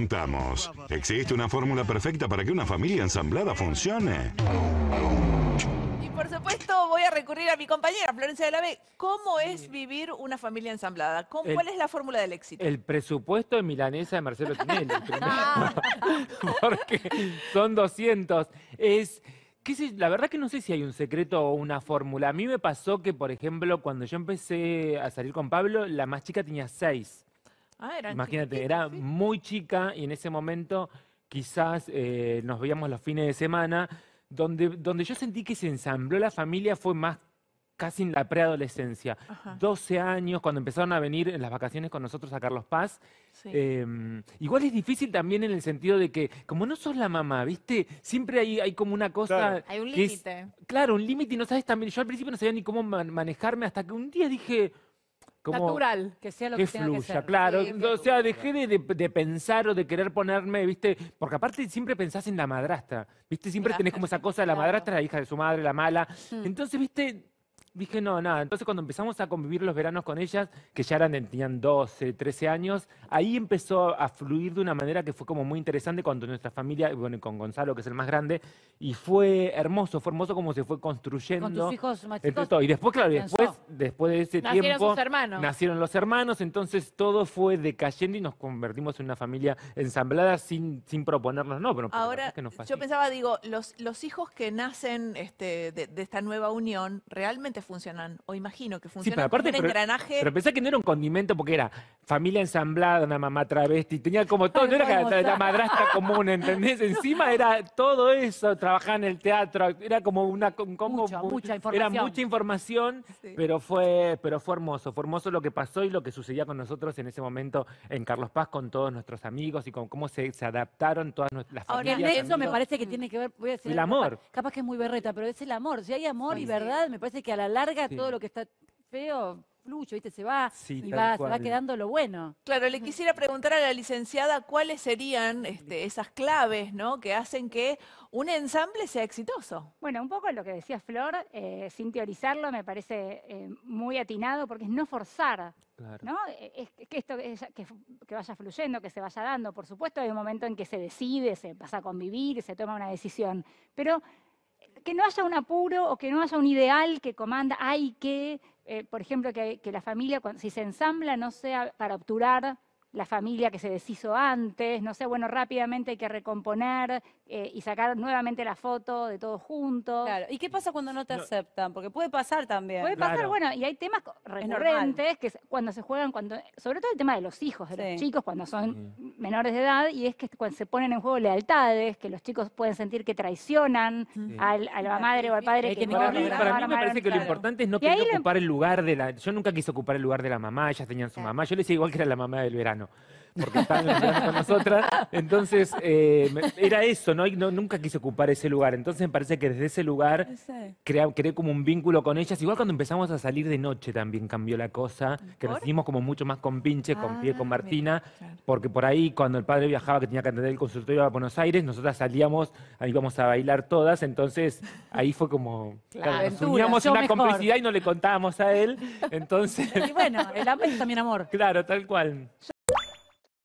Preguntamos, ¿existe una fórmula perfecta para que una familia ensamblada funcione? Y por supuesto voy a recurrir a mi compañera Florencia de la B. ¿Cómo es vivir una familia ensamblada? ¿Cuál es la fórmula del éxito? El presupuesto de milanesa de Marcelo Tinelli. Ah. Porque son 200. Es, la verdad que no sé si hay un secreto o una fórmula. A mí me pasó que, por ejemplo, cuando yo empecé a salir con Pablo, la más chica tenía seis. Ah, Imagínate, era muy chica y en ese momento quizás eh, nos veíamos los fines de semana. Donde, donde yo sentí que se ensambló la familia fue más casi en la preadolescencia. 12 años, cuando empezaron a venir en las vacaciones con nosotros a Carlos Paz. Em, igual es difícil también en el sentido de que, como no sos la mamá, ¿viste? Siempre hay, hay como una cosa. Claro. Hay un límite. Claro, un límite y no sabes también. Yo al principio no sabía ni cómo manejarme hasta que un día dije. Natural, que sea lo que, que que claro. o sea, dejé de, pensar o de querer ponerme, ¿viste? Porque aparte siempre pensás en la madrastra, ¿viste? Siempre tenés como esa cosa de la madrastra, la hija de su madre, la mala. Mm. Entonces, ¿viste? dije, no, nada. Entonces cuando empezamos a convivir los veranos con ellas, que ya eran, tenían 12, 13 años, ahí empezó a fluir de una manera que fue como muy interesante cuando nuestra familia, bueno, con Gonzalo, que es el más grande, y fue hermoso, fue hermoso como se fue construyendo. Con tus hijos Y después, claro, después, de ese nacieron tiempo... hermanos. Nacieron los hermanos, entonces todo fue decayendo y nos convertimos en una familia ensamblada sin, sin proponernos, no, pero ahora yo pensaba, digo, los, los hijos que nacen este, de, de esta nueva unión realmente funcionan, o imagino que funcionan pero aparte, engranaje. que no era un condimento porque era familia ensamblada, una mamá travesti, tenía como todo, no era la, madrastra común, ¿entendés? Encima era todo eso, trabajaba en el teatro, era como una Mucha, información. Era mucha información, pero, fue, pero fue hermoso, fue hermoso lo que pasó y lo que sucedía con nosotros en ese momento en Carlos Paz con todos nuestros amigos y con cómo se, adaptaron todas nuestras familias. eso me parece que tiene que ver, voy el amor. Capaz, que es muy berreta, pero es el amor, si hay amor y verdad, me parece que a la larga todo lo que está feo fluye, Se va y va, se va quedando lo bueno. Claro, le quisiera preguntar a la licenciada cuáles serían este, esas claves ¿no? que hacen que un ensamble sea exitoso. Bueno, un poco lo que decía Flor, eh, sin teorizarlo, me parece eh, muy atinado porque es no forzar. ¿no? E, es, que esto que, vaya fluyendo, que se vaya dando. Por supuesto, hay un momento en que se decide, se pasa a convivir, se toma una decisión. Pero que no haya un apuro o que no haya un ideal que comanda, hay que, eh, por ejemplo, que, la familia, si se ensambla, no sea para obturar la familia que se deshizo antes, no sé, bueno, rápidamente hay que recomponer eh, y sacar nuevamente la foto de todos juntos. Claro, ¿y qué pasa cuando no te aceptan? Porque puede pasar también. Puede pasar, bueno, y hay temas recurrentes que cuando se juegan, cuando, sobre todo el tema de los hijos, de los chicos, cuando son menores de edad, y es que cuando se ponen en juego lealtades, que los chicos pueden sentir que traicionan a la madre o al padre. Que, que para, mí, me parece que lo importante es no querer ocupar el lugar de la... Yo nunca quise ocupar el lugar de la mamá, ellas tenían su mamá, yo le decía igual que era la mamá del verano porque estaban en con nosotras. Entonces, eh, era eso, ¿no? nunca quise ocupar ese lugar. Entonces me parece que desde ese lugar creé como un vínculo con ellas. Igual cuando empezamos a salir de noche también cambió la cosa, que nos hicimos como mucho más con pinche, con ah, pie, con Martina, porque por ahí cuando el padre viajaba, que tenía que atender el consultorio a Buenos Aires, nosotras salíamos, ahí íbamos a bailar todas, entonces ahí fue como, claro, una complicidad y no le contábamos a él, entonces... Y bueno, el hambre es también amor. Claro, tal cual.